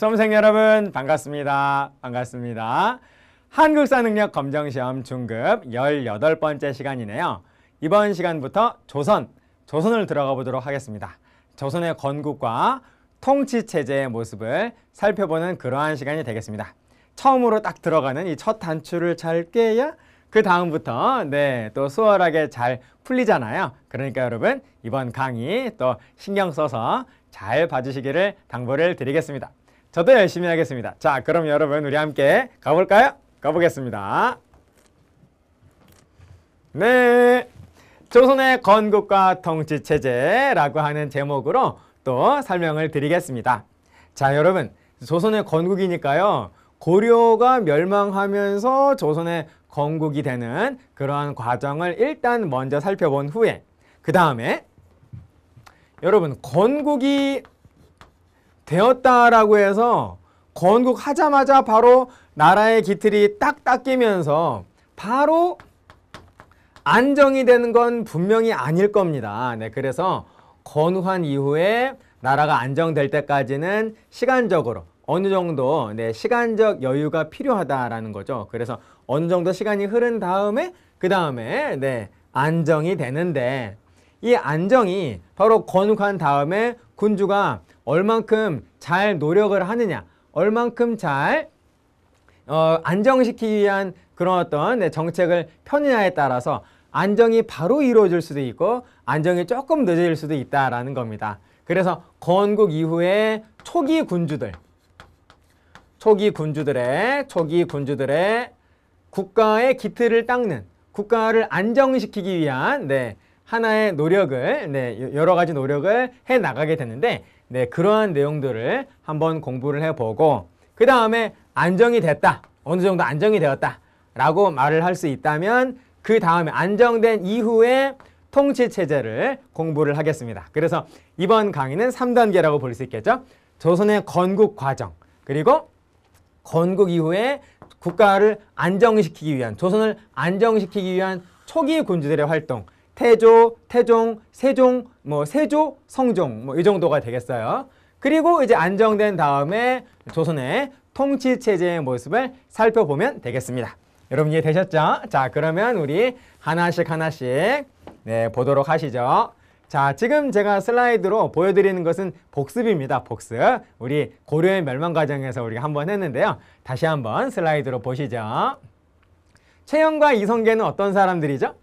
수험생 여러분 반갑습니다. 반갑습니다. 한국사능력 검정시험 중급 열여덟 번째 시간이네요. 이번 시간부터 조선, 조선을 들어가 보도록 하겠습니다. 조선의 건국과 통치체제의 모습을 살펴보는 그러한 시간이 되겠습니다. 처음으로 딱 들어가는 이 첫 단추를 잘 깨야 그 다음부터 네 또 수월하게 잘 풀리잖아요. 그러니까 여러분 이번 강의 또 신경 써서 잘 봐주시기를 당부를 드리겠습니다. 저도 열심히 하겠습니다. 자, 그럼 여러분 우리 함께 가볼까요? 가보겠습니다. 네, 조선의 건국과 통치체제라고 하는 제목으로 또 설명을 드리겠습니다. 자, 여러분 조선의 건국이니까요. 고려가 멸망하면서 조선의 건국이 되는 그러한 과정을 일단 먼저 살펴본 후에 그 다음에 여러분 건국이 되었다라고 해서 건국하자마자 바로 나라의 기틀이 딱딱끼면서 바로 안정이 되는 건 분명히 아닐 겁니다. 네, 그래서 건환 이후에 나라가 안정될 때까지는 시간적으로 어느 정도 네, 시간적 여유가 필요하다라는 거죠. 그래서 어느 정도 시간이 흐른 다음에 그 다음에 네, 안정이 되는데 이 안정이 바로 건국한 다음에 군주가 얼만큼 잘 노력을 하느냐 얼만큼 잘 어, 안정시키기 위한 그런 어떤 네, 정책을 펴느냐에 따라서 안정이 바로 이루어질 수도 있고 안정이 조금 늦어질 수도 있다라는 겁니다. 그래서 건국 이후에 초기 군주들 초기 군주들의 초기 군주들의 국가의 기틀을 닦는 국가를 안정시키기 위한 네, 하나의 노력을 네, 여러 가지 노력을 해 나가게 됐는데 네, 그러한 내용들을 한번 공부를 해보고 그 다음에 안정이 됐다. 어느 정도 안정이 되었다. 라고 말을 할 수 있다면 그 다음에 안정된 이후에 통치체제를 공부를 하겠습니다. 그래서 이번 강의는 3단계라고 볼 수 있겠죠. 조선의 건국 과정 그리고 건국 이후에 국가를 안정시키기 위한 조선을 안정시키기 위한 초기 군주들의 활동 태조, 태종, 세종, 뭐 세조, 성종 뭐 이 정도가 되겠어요. 그리고 이제 안정된 다음에 조선의 통치체제의 모습을 살펴보면 되겠습니다. 여러분 이해되셨죠? 자 그러면 우리 하나씩 하나씩 네 보도록 하시죠. 자 지금 제가 슬라이드로 보여드리는 것은 복습입니다. 복습. 우리 고려의 멸망 과정에서 우리가 한 번 했는데요. 다시 한 번 슬라이드로 보시죠. 최영과 이성계는 어떤 사람들이죠?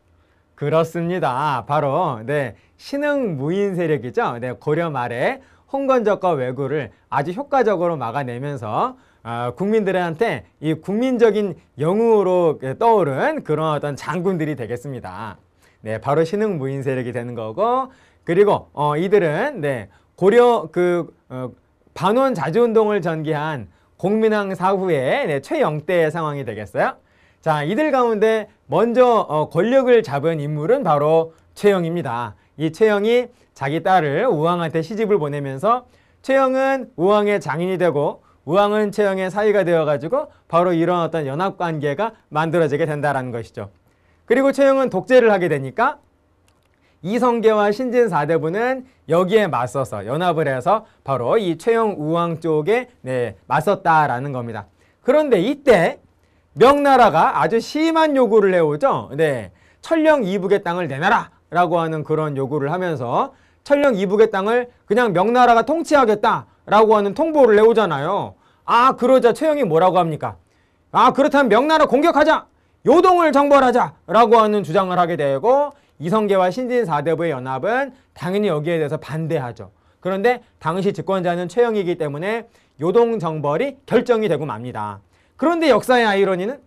그렇습니다. 바로 네 신흥 무인 세력이죠. 네 고려 말에 홍건적과 왜구를 아주 효과적으로 막아내면서 어, 국민들한테 이 국민적인 영웅으로 예, 떠오른 그런 어떤 장군들이 되겠습니다. 네 바로 신흥 무인 세력이 되는 거고 그리고 어, 이들은 네 고려 그 어, 반원 자주운동을 전개한 공민왕 사후의 네, 최영대의 상황이 되겠어요. 자, 이들 가운데 먼저 어, 권력을 잡은 인물은 바로 최영입니다. 이 최영이 자기 딸을 우왕한테 시집을 보내면서 최영은 우왕의 장인이 되고 우왕은 최영의 사위가 되어가지고 바로 이런 어떤 연합관계가 만들어지게 된다라는 것이죠. 그리고 최영은 독재를 하게 되니까 이성계와 신진 사대부는 여기에 맞서서 연합을 해서 바로 이 최영 우왕 쪽에 네, 맞섰다라는 겁니다. 그런데 이때 명나라가 아주 심한 요구를 해오죠. 네. 철령 이북의 땅을 내놔라 라고 하는 그런 요구를 하면서 철령 이북의 땅을 그냥 명나라가 통치하겠다라고 하는 통보를 내오잖아요. 아 그러자 최영이 뭐라고 합니까? 아 그렇다면 명나라 공격하자! 요동을 정벌하자! 라고 하는 주장을 하게 되고 이성계와 신진 사대부의 연합은 당연히 여기에 대해서 반대하죠. 그런데 당시 집권자는 최영이기 때문에 요동 정벌이 결정이 되고 맙니다. 그런데 역사의 아이러니는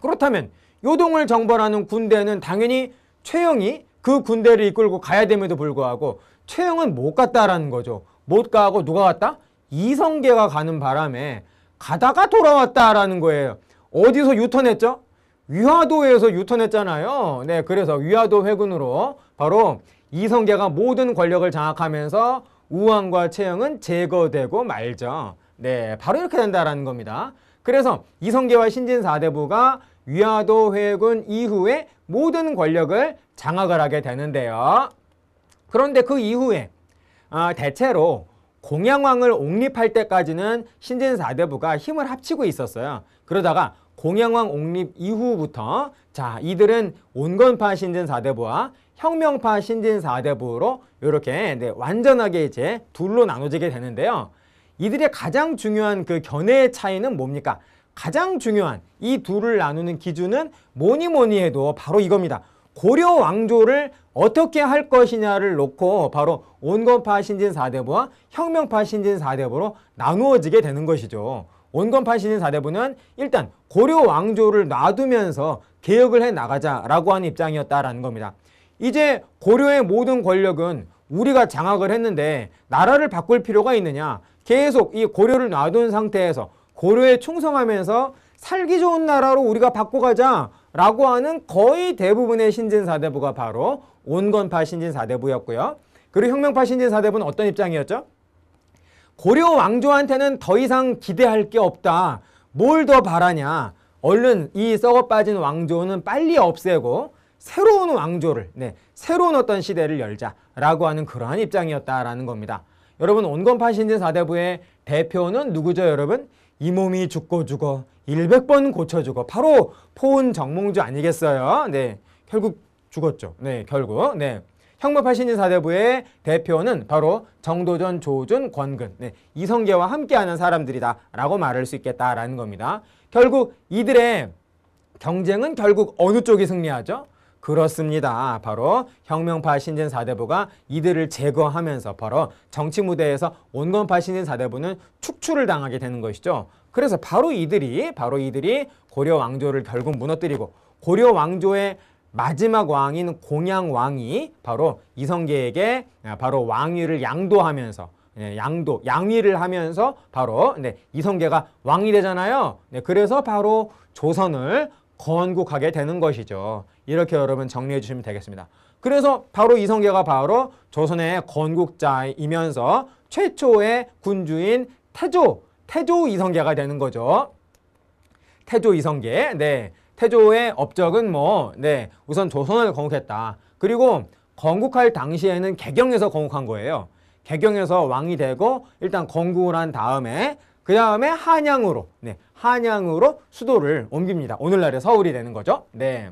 그렇다면 요동을 정벌하는 군대는 당연히 최영이 그 군대를 이끌고 가야 됨에도 불구하고 최영은 못 갔다라는 거죠. 못 가고 누가 갔다? 이성계가 가는 바람에 가다가 돌아왔다라는 거예요. 어디서 유턴했죠? 위화도에서 유턴했잖아요. 네, 그래서 위화도 회군으로 바로 이성계가 모든 권력을 장악하면서 우왕과 채영은 제거되고 말죠. 네, 바로 이렇게 된다라는 겁니다. 그래서 이성계와 신진사대부가 위화도 회군 이후에 모든 권력을 장악을 하게 되는데요. 그런데 그 이후에 아, 대체로 공양왕을 옹립할 때까지는 신진사대부가 힘을 합치고 있었어요. 그러다가 공양왕 옹립 이후부터 자 이들은 온건파 신진사대부와 혁명파 신진사대부로 이렇게 네, 완전하게 이제 둘로 나눠지게 되는데요. 이들의 가장 중요한 그 견해의 차이는 뭡니까? 가장 중요한 이 둘을 나누는 기준은 뭐니 뭐니 해도 바로 이겁니다. 고려 왕조를 어떻게 할 것이냐를 놓고 바로 온건파 신진 4대부와 혁명파 신진 4대부로 나누어지게 되는 것이죠. 온건파 신진 4대부는 일단 고려 왕조를 놔두면서 개혁을 해 나가자라고 하는 입장이었다라는 겁니다. 이제 고려의 모든 권력은 우리가 장악을 했는데 나라를 바꿀 필요가 있느냐 계속 이 고려를 놔둔 상태에서 고려에 충성하면서 살기 좋은 나라로 우리가 바꿔가자라고 하는 거의 대부분의 신진사대부가 바로 온건파 신진사대부였고요. 그리고 혁명파 신진사대부는 어떤 입장이었죠? 고려 왕조한테는 더 이상 기대할 게 없다. 뭘 더 바라냐. 얼른 이 썩어 빠진 왕조는 빨리 없애고 새로운 왕조를, 네, 새로운 어떤 시대를 열자라고 하는 그러한 입장이었다라는 겁니다. 여러분 온건파 신진사대부의 대표는 누구죠 여러분? 이 몸이 죽고 죽어 100번 고쳐 죽어 바로 포은 정몽주 아니겠어요? 네 결국 죽었죠. 네 결국 네 형무파 신진사대부의 대표는 바로 정도전, 조준, 권근 네, 이성계와 함께하는 사람들이다 라고 말할 수 있겠다라는 겁니다. 결국 이들의 경쟁은 결국 어느 쪽이 승리하죠? 그렇습니다. 바로 혁명파 신진 사대부가 이들을 제거하면서 바로 정치 무대에서 온건파 신진 사대부는 축출을 당하게 되는 것이죠. 그래서 바로 이들이 바로 이들이 고려 왕조를 결국 무너뜨리고 고려 왕조의 마지막 왕인 공양 왕이 바로 이성계에게 아, 바로 왕위를 양도하면서 예, 양도, 양위를 하면서 바로 네, 이성계가 왕이 되잖아요. 네, 그래서 바로 조선을 건국하게 되는 것이죠. 이렇게 여러분 정리해 주시면 되겠습니다. 그래서 바로 이성계가 바로 조선의 건국자이면서 최초의 군주인 태조, 태조 이성계가 되는 거죠. 태조 이성계, 네. 태조의 업적은 뭐, 네. 우선 조선을 건국했다. 그리고 건국할 당시에는 개경에서 건국한 거예요. 개경에서 왕이 되고 일단 건국을 한 다음에 그 다음에 한양으로 네, 한양으로 수도를 옮깁니다. 오늘날의 서울이 되는 거죠. 네.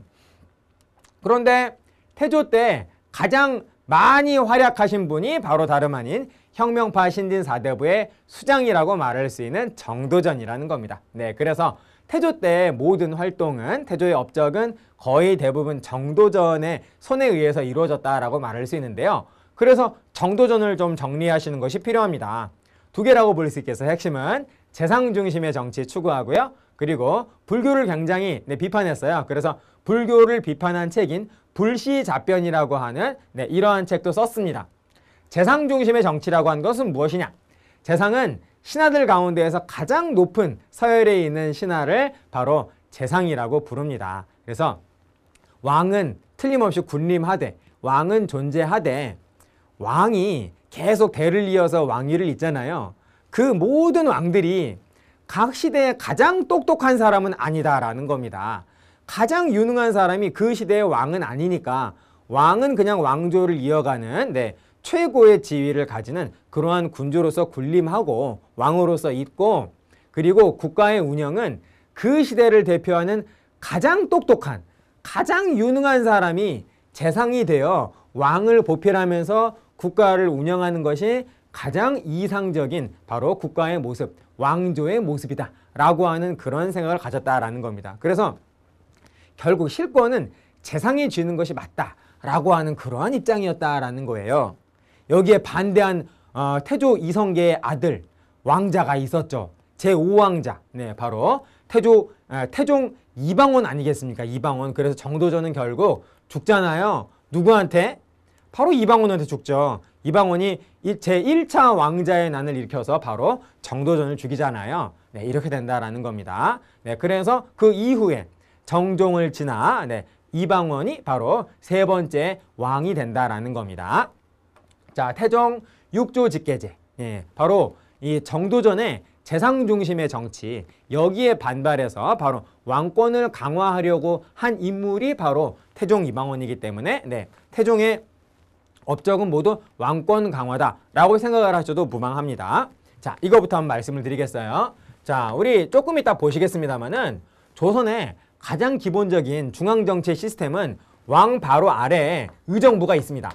그런데 태조 때 가장 많이 활약하신 분이 바로 다름 아닌 혁명파 신진 사대부의 수장이라고 말할 수 있는 정도전이라는 겁니다. 네, 그래서 태조 때 모든 활동은 태조의 업적은 거의 대부분 정도전의 손에 의해서 이루어졌다라고 말할 수 있는데요. 그래서 정도전을 좀 정리하시는 것이 필요합니다. 두 개라고 볼 수 있겠어요. 핵심은 재상 중심의 정치 추구하고요. 그리고 불교를 굉장히 네, 비판했어요. 그래서 불교를 비판한 책인 불시자변이라고 하는 네, 이러한 책도 썼습니다. 재상 중심의 정치라고 한 것은 무엇이냐? 재상은 신하들 가운데에서 가장 높은 서열에 있는 신하를 바로 재상이라고 부릅니다. 그래서 왕은 틀림없이 군림하되 왕은 존재하되 왕이 계속 대를 이어서 왕위를 잇잖아요. 그 모든 왕들이 각 시대에 가장 똑똑한 사람은 아니다라는 겁니다. 가장 유능한 사람이 그 시대의 왕은 아니니까 왕은 그냥 왕조를 이어가는 네, 최고의 지위를 가지는 그러한 군주로서 군림하고 왕으로서 있고 그리고 국가의 운영은 그 시대를 대표하는 가장 똑똑한 가장 유능한 사람이 재상이 되어 왕을 보필하면서 국가를 운영하는 것이 가장 이상적인 바로 국가의 모습, 왕조의 모습이다 라고 하는 그런 생각을 가졌다라는 겁니다. 그래서 결국 실권은 재상이 쥐는 것이 맞다 라고 하는 그러한 입장이었다라는 거예요. 여기에 반대한 어, 태조 이성계의 아들 왕자가 있었죠. 제5왕자, 네 바로 태조, 에, 태종 이방원 아니겠습니까? 이방원. 그래서 정도전은 결국 죽잖아요. 누구한테? 바로 이방원한테 죽죠. 이방원이 제1차 왕자의 난을 일으켜서 바로 정도전을 죽이잖아요. 네, 이렇게 된다라는 겁니다. 네, 그래서 그 이후에 정종을 지나 네, 이방원이 바로 세 번째 왕이 된다라는 겁니다. 자, 태종 6조 직계제. 예, 바로 이 정도전의 재상 중심의 정치 여기에 반발해서 바로 왕권을 강화하려고 한 인물이 바로 태종 이방원이기 때문에 네, 태종의 업적은 모두 왕권 강화다라고 생각을 하셔도 무방합니다. 자, 이거부터 한번 말씀을 드리겠어요. 자, 우리 조금 이따 보시겠습니다만은 조선의 가장 기본적인 중앙정치 시스템은 왕 바로 아래에 의정부가 있습니다.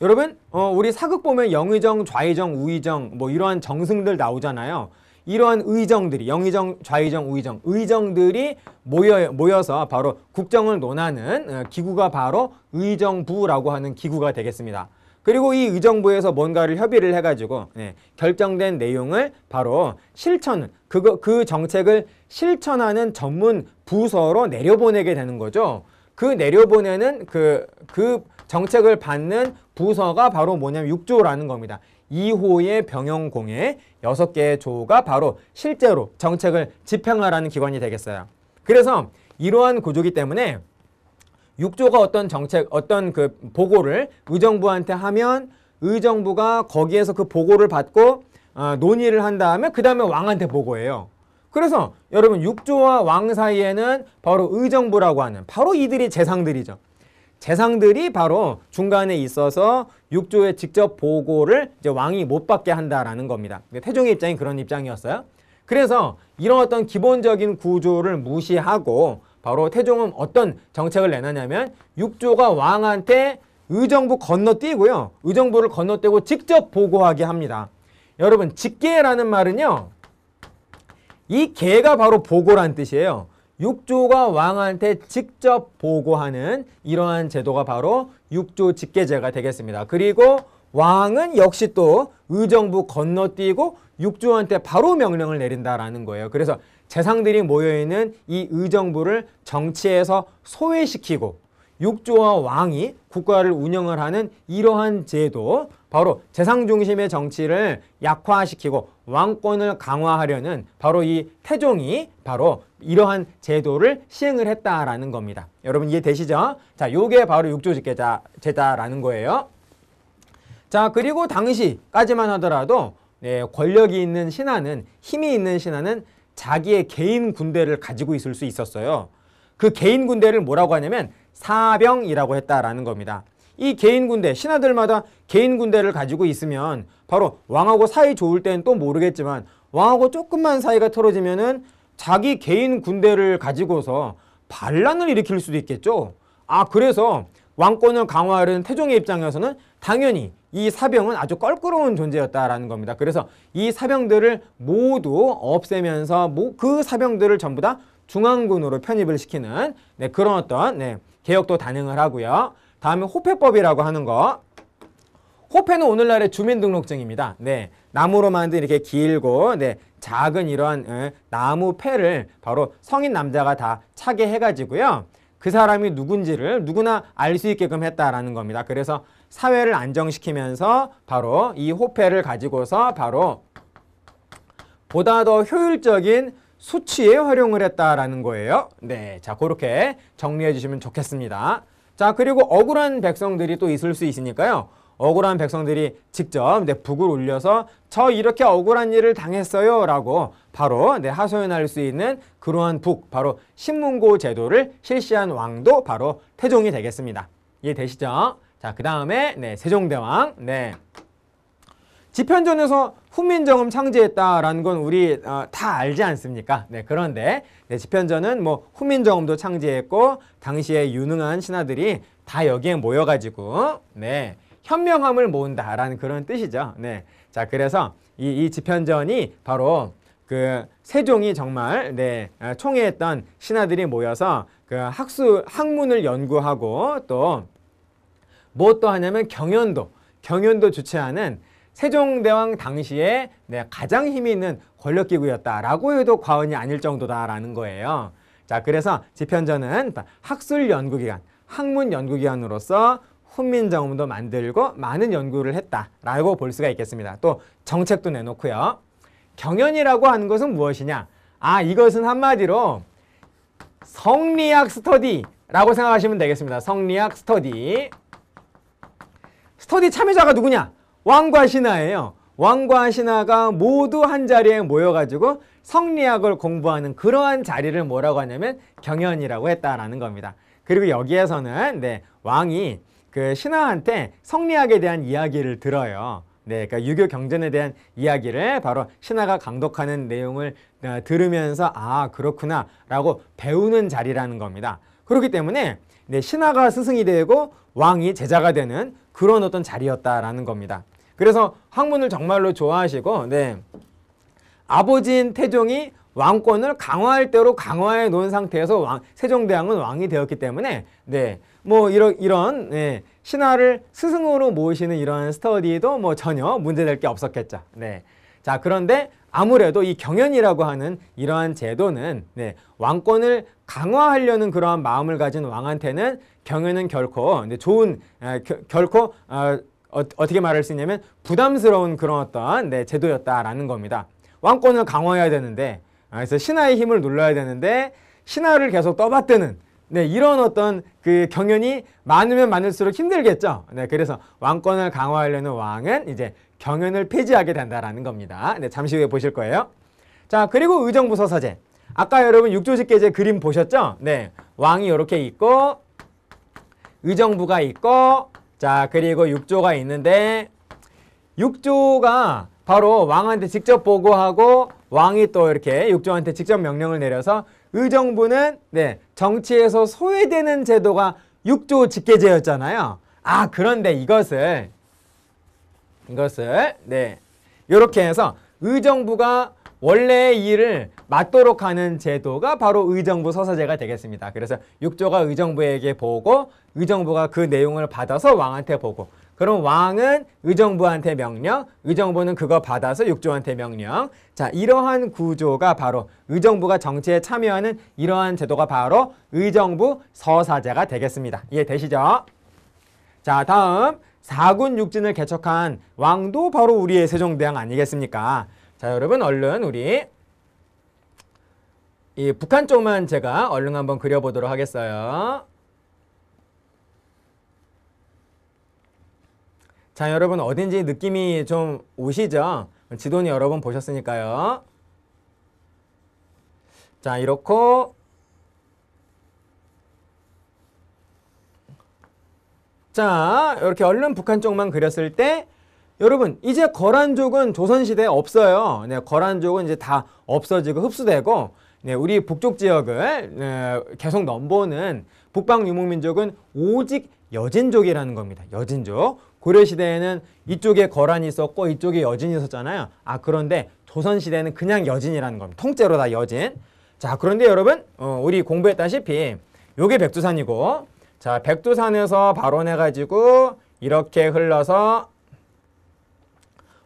여러분, 어, 우리 사극 보면 영의정, 좌의정, 우의정 뭐 이러한 정승들 나오잖아요. 이러한 의정들이 영의정, 좌의정, 우의정, 의정들이 모여, 모여서 바로 국정을 논하는 어, 기구가 바로 의정부라고 하는 기구가 되겠습니다. 그리고 이 의정부에서 뭔가를 협의를 해가지고 네, 결정된 내용을 바로 실천, 그거, 그 정책을 실천하는 전문 부서로 내려보내게 되는 거죠. 그 내려보내는 그, 그 정책을 받는 부서가 바로 뭐냐면 육조라는 겁니다. 2호의 병영공의 6개의 조가 바로 실제로 정책을 집행하라는 기관이 되겠어요. 그래서 이러한 구조기 때문에 6조가 어떤 정책, 어떤 그 보고를 의정부한테 하면 의정부가 거기에서 그 보고를 받고 어, 논의를 한 다음에 그 다음에 왕한테 보고해요. 그래서 여러분 6조와 왕 사이에는 바로 의정부라고 하는 바로 이들이 재상들이죠. 재상들이 바로 중간에 있어서 육조의 직접 보고를 이제 왕이 못 받게 한다라는 겁니다. 태종의 입장이 그런 입장이었어요. 그래서 이런 어떤 기본적인 구조를 무시하고 바로 태종은 어떤 정책을 내놨냐면 육조가 왕한테 의정부 건너뛰고요. 의정부를 건너뛰고 직접 보고하게 합니다. 여러분 직계라는 말은요. 이개가 바로 보고란 뜻이에요. 육조가 왕한테 직접 보고하는 이러한 제도가 바로 육조 직계제가 되겠습니다. 그리고 왕은 역시 또 의정부 건너뛰고 육조한테 바로 명령을 내린다라는 거예요. 그래서 재상들이 모여있는 이 의정부를 정치에서 소외시키고 육조와 왕이 국가를 운영을 하는 이러한 제도 바로 재상 중심의 정치를 약화시키고 왕권을 강화하려는 바로 이 태종이 바로 이러한 제도를 시행을 했다라는 겁니다. 여러분 이해되시죠? 자, 요게 바로 육조직계자 제자라는 거예요. 자, 그리고 당시까지만 하더라도 네, 권력이 있는 신하는 힘이 있는 신하는 자기의 개인 군대를 가지고 있을 수 있었어요. 그 개인 군대를 뭐라고 하냐면 사병이라고 했다라는 겁니다. 이 개인 군대, 신하들마다 개인 군대를 가지고 있으면 바로 왕하고 사이 좋을 땐 또 모르겠지만 왕하고 조금만 사이가 틀어지면은 자기 개인 군대를 가지고서 반란을 일으킬 수도 있겠죠. 아 그래서 왕권을 강화하려는 태종의 입장에서는 당연히 이 사병은 아주 껄끄러운 존재였다라는 겁니다. 그래서 이 사병들을 모두 없애면서 뭐 그 사병들을 전부 다 중앙군으로 편입을 시키는 네, 그런 어떤 네, 개혁도 단행을 하고요. 다음에 호패법이라고 하는 거. 호패는 오늘날의 주민등록증입니다. 네, 나무로 만든 이렇게 길고 네, 작은 이런 에, 예, 나무 패를 바로 성인 남자가 다 차게 해가지고요. 그 사람이 누군지를 누구나 알 수 있게끔 했다라는 겁니다. 그래서 사회를 안정시키면서 바로 이 호패를 가지고서 바로 보다 더 효율적인 수치에 활용을 했다라는 거예요. 네, 자 그렇게 정리해 주시면 좋겠습니다. 자 그리고 억울한 백성들이 또 있을 수 있으니까요. 억울한 백성들이 직접 내 북을 올려서 저 이렇게 억울한 일을 당했어요 라고 바로 내 하소연할 수 있는 그러한 북 바로 신문고 제도를 실시한 왕도 바로 태종이 되겠습니다. 이해되시죠? 자그 다음에 네 세종대왕 네. 지편전에서 훈민정음 창제했다라는 건 우리 어, 다 알지 않습니까? 네, 그런데 네, 지편전은 뭐 훈민정음도 창제했고 당시에 유능한 신하들이 다 여기에 모여가지고 네, 현명함을 모은다라는 그런 뜻이죠. 네, 자 그래서 이, 이 지편전이 바로 그 세종이 정말 네, 아, 총애했던 신하들이 모여서 그 학수 학문을 연구하고 또 무엇도 뭐 하냐면 경연도 경연도 주최하는 세종대왕 당시에 네, 가장 힘이 있는 권력기구였다라고 해도 과언이 아닐 정도다라는 거예요. 자, 그래서 지편전은 학술연구기관, 학문연구기관으로서 훈민정음도 만들고 많은 연구를 했다라고 볼 수가 있겠습니다. 또 정책도 내놓고요. 경연이라고 하는 것은 무엇이냐? 아, 이것은 한마디로 성리학 스터디라고 생각하시면 되겠습니다. 성리학 스터디. 스터디 참여자가 누구냐? 왕과 신하예요. 왕과 신하가 모두 한자리에 모여가지고 성리학을 공부하는 그러한 자리를 뭐라고 하냐면 경연이라고 했다라는 겁니다. 그리고 여기에서는 네, 왕이 그 신하한테 성리학에 대한 이야기를 들어요. 네, 그러니까 유교 경전에 대한 이야기를 바로 신하가 강독하는 내용을 어, 들으면서 아 그렇구나 라고 배우는 자리라는 겁니다. 그렇기 때문에 네, 신하가 스승이 되고 왕이 제자가 되는 그런 어떤 자리였다라는 겁니다. 그래서 학문을 정말로 좋아하시고 네. 아버지인 태종이 왕권을 강화할 대로 강화해 놓은 상태에서 왕, 세종대왕은 왕이 되었기 때문에 네. 뭐 이런 이런 네. 신화를 스승으로 모시는 이런 스터디도 뭐 전혀 문제될 게 없었겠죠. 네. 자 그런데 아무래도 이 경연이라고 하는 이러한 제도는 네, 왕권을 강화하려는 그러한 마음을 가진 왕한테는 경연은 결코 네. 좋은 에, 아, 겨, 결코 어, 어, 떻게 말할 수 있냐면 부담스러운 그런 어떤 네, 제도였다라는 겁니다. 왕권을 강화해야 되는데 아, 그래서 신하의 힘을 눌러야 되는데 신하를 계속 떠받드는 네, 이런 어떤 그 경연이 많으면 많을수록 힘들겠죠. 네, 그래서 왕권을 강화하려는 왕은 이제 경연을 폐지하게 된다라는 겁니다. 네, 잠시 후에 보실 거예요. 자, 그리고 의정부서 사제. 아까 여러분 육조직계제 그림 보셨죠? 네, 왕이 이렇게 있고 의정부가 있고 자 그리고 6조가 있는데 6조가 바로 왕한테 직접 보고하고 왕이 또 이렇게 육조한테 직접 명령을 내려서 의정부는 네 정치에서 소외되는 제도가 육조 직계제였잖아요. 아 그런데 이것을 이것을 네 이렇게 해서 의정부가 원래의 일을 맞도록 하는 제도가 바로 의정부 서사제가 되겠습니다. 그래서 육조가 의정부에게 보고 의정부가 그 내용을 받아서 왕한테 보고 그럼 왕은 의정부한테 명령, 의정부는 그거 받아서 육조한테 명령. 자, 이러한 구조가 바로 의정부가 정치에 참여하는 이러한 제도가 바로 의정부 서사제가 되겠습니다. 이해되시죠? 자, 다음 사군 육진을 개척한 왕도 바로 우리의 세종대왕 아니겠습니까? 자, 여러분 얼른 우리 이 북한 쪽만 제가 얼른 한번 그려보도록 하겠어요. 자 여러분 어딘지 느낌이 좀 오시죠? 지도는 여러 분 보셨으니까요. 자이렇고자 이렇게 얼른 북한 쪽만 그렸을 때 여러분 이제 거란족은 조선시대에 없어요. 네, 거란족은 이제 다 없어지고 흡수되고 네, 우리 북쪽 지역을 네, 계속 넘보는 북방 유목민족은 오직 여진족이라는 겁니다. 여진족. 고려시대에는 이쪽에 거란이 있었고 이쪽에 여진이 있었잖아요. 아 그런데 조선시대는 그냥 여진이라는 겁니다. 통째로 다 여진. 자 그런데 여러분 어, 우리 공부했다시피 요게 백두산이고 자 백두산에서 발원해가지고 이렇게 흘러서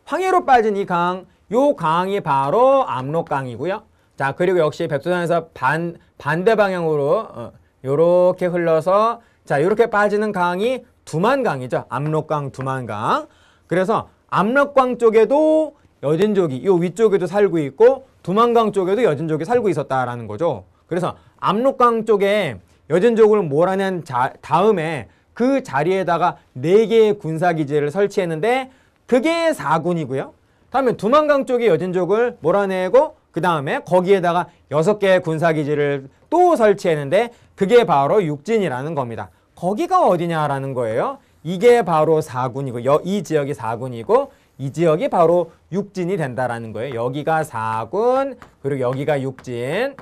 황해로 빠진 이 강, 요 강이 바로 압록강이고요. 자 그리고 역시 백두산에서 반 반대 방향으로 어, 요렇게 흘러서 자 요렇게 빠지는 강이 두만강이죠. 압록강 두만강. 그래서 압록강 쪽에도 여진족이 요 위쪽에도 살고 있고 두만강 쪽에도 여진족이 살고 있었다라는 거죠. 그래서 압록강 쪽에 여진족을 몰아낸 자, 다음에 그 자리에다가 네개의 군사기지를 설치했는데 그게 사군이고요 다음에 두만강 쪽에 여진족을 몰아내고 그 다음에 거기에다가 여섯 개의 군사기지를 또 설치했는데 그게 바로 육진이라는 겁니다. 거기가 어디냐라는 거예요. 이게 바로 사군이고이 지역이 사군이고이 지역이 바로 육진이 된다라는 거예요. 여기가 사군 그리고 여기가 육진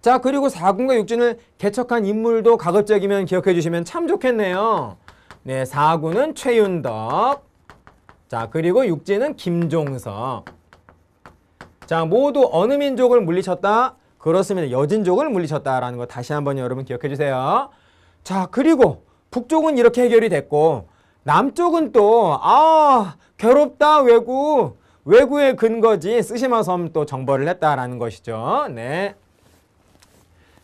자 그리고 사군과육진을 개척한 인물도 가급적이면 기억해 주시면 참 좋겠네요. 네, 사군은 최윤덕 자 그리고 육진은 김종석 자, 모두 어느 민족을 물리쳤다? 그렇습니다. 여진족을 물리쳤다라는 거 다시 한번 여러분 기억해 주세요. 자, 그리고 북쪽은 이렇게 해결이 됐고 남쪽은 또 아, 괴롭다 외구 외구의 근거지 쓰시마섬 또 정벌을 했다라는 것이죠. 네.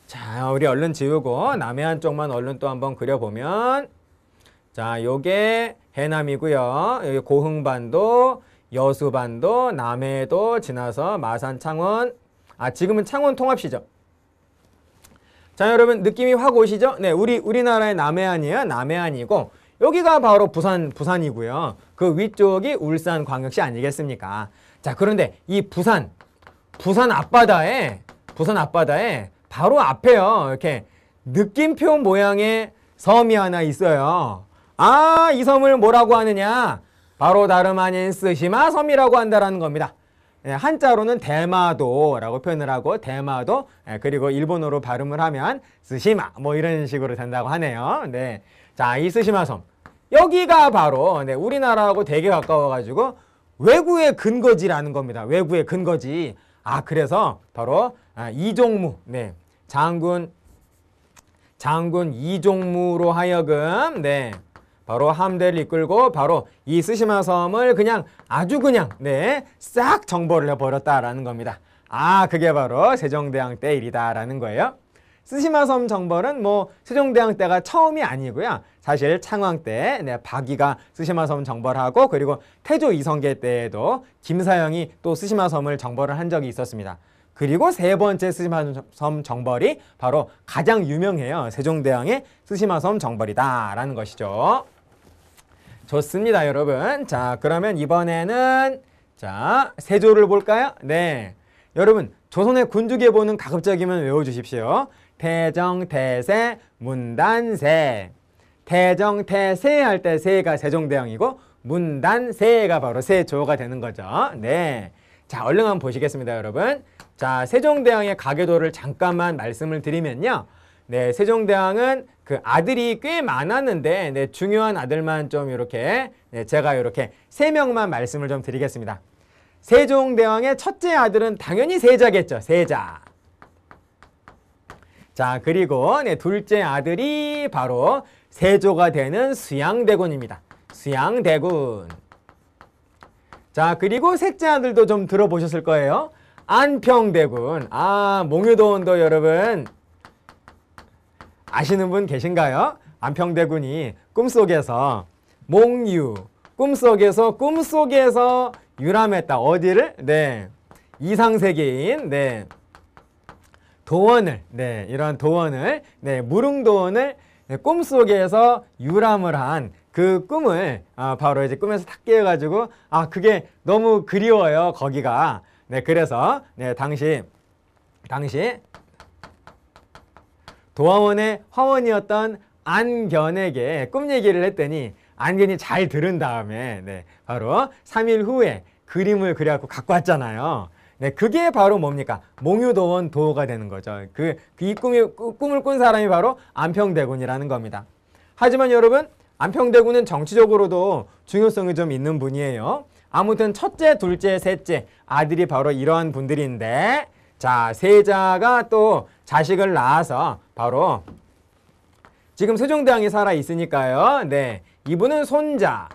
자, 우리 얼른 지우고 남해안 쪽만 얼른 또 한번 그려보면 자, 요게 해남이고요. 여기 고흥반도 여수반도, 남해도 지나서 마산, 창원 아 지금은 창원 통합시죠. 자 여러분 느낌이 확 오시죠? 네 우리 우리나라의 남해안이에요. 남해안이고 여기가 바로 부산 부산이고요. 그 위쪽이 울산 광역시 아니겠습니까? 자 그런데 이 부산 부산 앞바다에 부산 앞바다에 바로 앞에요. 이렇게 느낌표 모양의 섬이 하나 있어요. 아, 이 섬을 뭐라고 하느냐? 바로 다름 아닌 쓰시마 섬이라고 한다는 겁니다. 예, 한자로는 대마도라고 표현을 하고 대마도 예, 그리고 일본어로 발음을 하면 쓰시마뭐 이런 식으로 된다고 하네요. 네, 자 이 쓰시마섬 여기가 바로 네, 우리나라하고 되게 가까워가지고 외구의 근거지라는 겁니다. 외구의 근거지. 아 그래서 바로 아, 이종무 네 장군 장군 이종무로 하여금 네 바로 함대를 이끌고 바로 이쓰시마 섬을 그냥 아주 그냥 네 싹 정벌을 해버렸다라는 겁니다. 아 그게 바로 세종대왕 때 일이다라는 거예요. 쓰시마섬 정벌은 뭐 세종대왕 때가 처음이 아니고요. 사실 창왕 때 네, 박이가 쓰시마섬 정벌하고 그리고 태조 이성계 때에도 김사영이 또쓰시마 섬을 정벌을 한 적이 있었습니다. 그리고 세 번째 쓰시마섬 정벌이 바로 가장 유명해요. 세종대왕의 쓰시마섬 정벌이다라는 것이죠. 좋습니다, 여러분. 자, 그러면 이번에는 자, 세조를 볼까요? 네. 여러분, 조선의 군주기에 보는 가급적이면 외워주십시오. 대정태세 문단세. 대정태세할 때 세가 세종대왕이고 문단세가 바로 세조가 되는 거죠. 네. 자, 얼른 한번 보시겠습니다, 여러분. 자, 세종대왕의 가계도를 잠깐만 말씀을 드리면요. 네, 세종대왕은 그 아들이 꽤 많았는데 네, 중요한 아들만 좀 이렇게 네, 제가 이렇게 세 명만 말씀을 좀 드리겠습니다. 세종대왕의 첫째 아들은 당연히 세자겠죠. 세자. 자, 그리고 네, 둘째 아들이 바로 세조가 되는 수양대군입니다. 수양대군. 자, 그리고 셋째 아들도 좀 들어보셨을 거예요. 안평대군. 아, 몽유도원도 여러분 아시는 분 계신가요? 안평대군이 꿈속에서 몽유, 꿈속에서 꿈속에서 유람했다. 어디를? 네. 이상세계인 네. 도원을 네, 이런 도원을 네, 무릉도원을 네, 꿈속에서 유람을 한 그 꿈을 아, 바로 이제 꿈에서 탁 깨어가지고 아 그게 너무 그리워요 거기가 네 그래서 네 당시 당시 도화원의 화원이었던 안견에게 꿈 얘기를 했더니 안견이 잘 들은 다음에 네, 바로 3일 후에 그림을 그려갖고 갖고 왔잖아요. 네, 그게 바로 뭡니까? 몽유도원 도호가 되는 거죠. 그, 그 이 꿈이, 꿈을 꾼 사람이 바로 안평대군이라는 겁니다. 하지만 여러분, 안평대군은 정치적으로도 중요성이 좀 있는 분이에요. 아무튼 첫째, 둘째, 셋째 아들이 바로 이러한 분들인데 자, 세자가 또 자식을 낳아서 바로 지금 세종대왕이 살아 있으니까요. 네. 이분은 손자.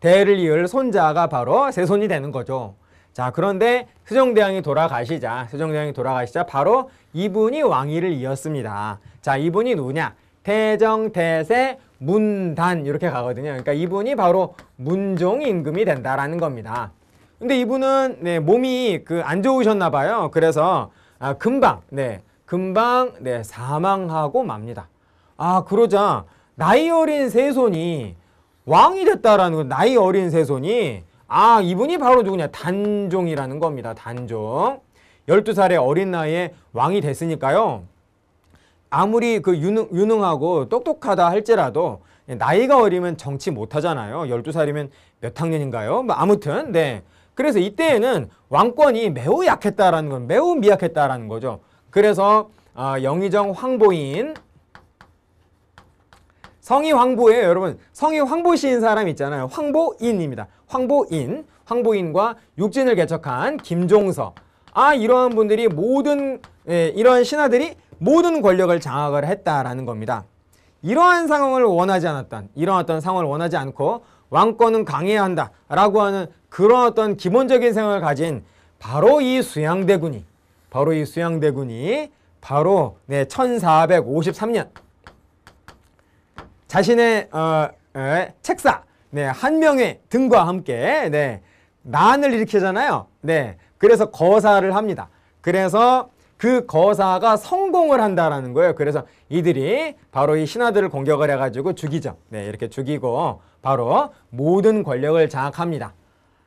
대를 이을 손자가 바로 세손이 되는 거죠. 자, 그런데 세종대왕이 돌아가시자, 세종대왕이 돌아가시자 바로 이분이 왕위를 이었습니다. 자, 이분이 누구냐? 태정, 태세, 문단 이렇게 가거든요. 그러니까 이분이 바로 문종 임금이 된다라는 겁니다. 근데 이분은 네, 몸이 그안 좋으셨나 봐요. 그래서 아, 금방 네, 금방 네, 사망하고 맙니다. 아 그러자 나이 어린 세손이 왕이 됐다라는 나이 어린 세손이 아 이분이 바로 누구냐 단종이라는 겁니다. 단종. 12살의 어린 나이에 왕이 됐으니까요. 아무리 그 유능, 유능하고 똑똑하다 할지라도 나이가 어리면 정치 못하잖아요. 12살이면 몇 학년인가요? 뭐 아무튼 네 그래서 이때에는 왕권이 매우 약했다라는 건 매우 미약했다라는 거죠. 그래서 어, 영의정 황보인 성이 황보예요 여러분 성이 황보시인 사람 있잖아요 황보인입니다 황보인 황보인과 육진을 개척한 김종서 아 이러한 분들이 모든 예, 이러한 신하들이 모든 권력을 장악을 했다라는 겁니다 이러한 상황을 원하지 않았던 이러한 어떤 상황을 원하지 않고 왕권은 강해야 한다라고 하는 그런 어떤 기본적인 생각을 가진 바로 이 수양대군이 바로 이 수양대군이 바로 네, 1453년 자신의 어, 에, 책사 네, 한명의 등과 함께 네, 난을 일으키잖아요. 네, 그래서 거사를 합니다. 그래서 그 거사가 성공을 한다라는 거예요. 그래서 이들이 바로 이 신하들을 공격을 해가지고 죽이죠. 네, 이렇게 죽이고 바로 모든 권력을 장악합니다.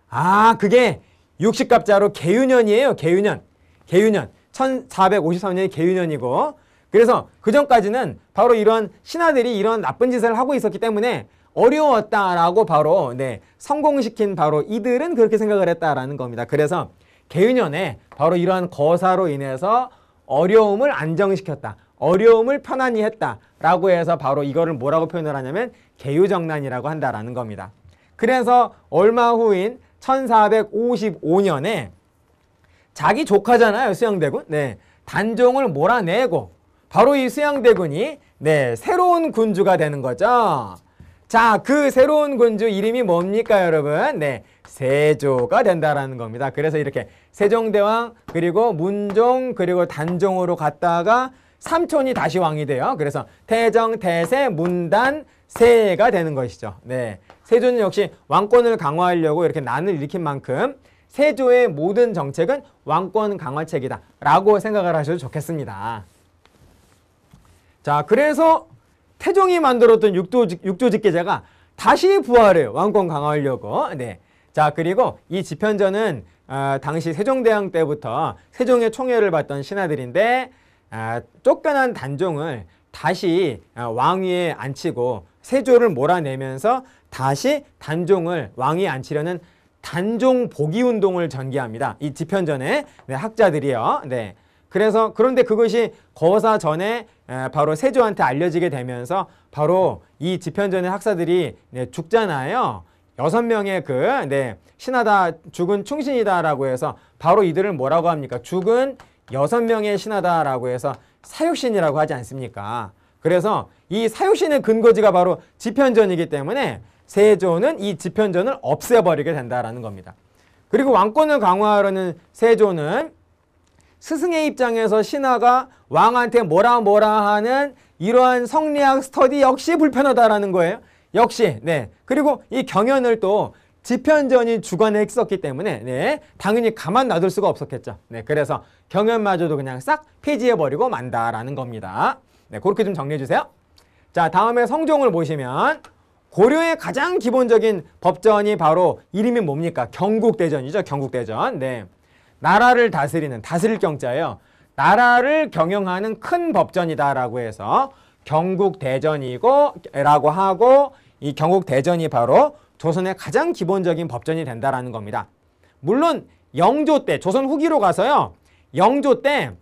아 그게 60갑자로 개유년이에요. 개유년. 개유년. 1453년이 개유년이고 그래서 그전까지는 바로 이런 신하들이 이런 나쁜 짓을 하고 있었기 때문에 어려웠다라고 바로 네, 성공시킨 바로 이들은 그렇게 생각을 했다라는 겁니다. 그래서 개유년에 바로 이러한 거사로 인해서 어려움을 안정시켰다. 어려움을 편안히 했다라고 해서 바로 이거를 뭐라고 표현을 하냐면 개유정난이라고 한다라는 겁니다. 그래서 얼마 후인 1455년에 자기 조카잖아요. 수양대군. 네. 단종을 몰아내고 바로 이 수양대군이 네, 새로운 군주가 되는 거죠. 자, 그 새로운 군주 이름이 뭡니까, 여러분? 네, 세조가 된다라는 겁니다. 그래서 이렇게 세종대왕 그리고 문종 그리고 단종으로 갔다가 삼촌이 다시 왕이 돼요. 그래서 태정, 태세, 문단, 세가 되는 것이죠. 네. 세조는 역시 왕권을 강화하려고 이렇게 난을 일으킨 만큼 세조의 모든 정책은 왕권 강화책이다 라고 생각을 하셔도 좋겠습니다. 자 그래서 태종이 만들었던 육조 육조직계제가 다시 부활해 왕권 강화하려고. 네. 자 그리고 이 집현전은 어, 당시 세종대왕 때부터 세종의 총애를 받던 신하들인데 어, 쫓겨난 단종을 다시 어, 왕위에 앉히고 세조를 몰아내면서 다시 단종을 왕이 앉히려는 단종 복위 운동을 전개합니다. 이 집현전의 네, 학자들이요. 네. 그래서 그런데 그것이 거사 전에 바로 세조한테 알려지게 되면서 바로 이 집현전의 학사들이 네, 죽잖아요. 여섯 명의 그, 네, 신하다 죽은 충신이다라고 해서 바로 이들을 뭐라고 합니까? 죽은 여섯 명의 신하다라고 해서 사육신이라고 하지 않습니까? 그래서 이 사육신의 근거지가 바로 집현전이기 때문에 세조는 이 집현전을 없애버리게 된다라는 겁니다. 그리고 왕권을 강화하려는 세조는 스승의 입장에서 신하가 왕한테 뭐라 뭐라 하는 이러한 성리학 스터디 역시 불편하다라는 거예요. 역시 네 그리고 이 경연을 또 집현전이 주관에 했었기 때문에 네 당연히 가만 놔둘 수가 없었겠죠. 네 그래서 경연마저도 그냥 싹 폐지해버리고 만다라는 겁니다. 네 그렇게 좀 정리해 주세요. 자 다음에 성종을 보시면 고려의 가장 기본적인 법전이 바로 이름이 뭡니까? 경국대전이죠. 경국대전. 네. 나라를 다스리는 다스릴 경자예요. 나라를 경영하는 큰 법전이다라고 해서 경국대전이고 라고 하고 이 경국대전이 바로 조선의 가장 기본적인 법전이 된다라는 겁니다. 물론 영조 때 조선 후기로 가서요. 영조 때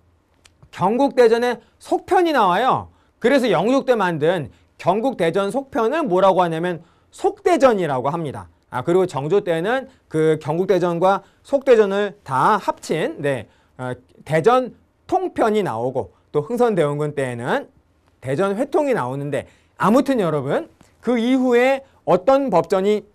경국대전의 속편이 나와요. 그래서 영조 때 만든 경국 대전 속편은 뭐라고 하냐면 속대전이라고 합니다. 아 그리고 정조 때는 그 경국 대전과 속대전을 다 합친 네 어, 대전 통편이 나오고 또 흥선대원군 때에는 대전 회통이 나오는데 아무튼 여러분 그 이후에 어떤 법전이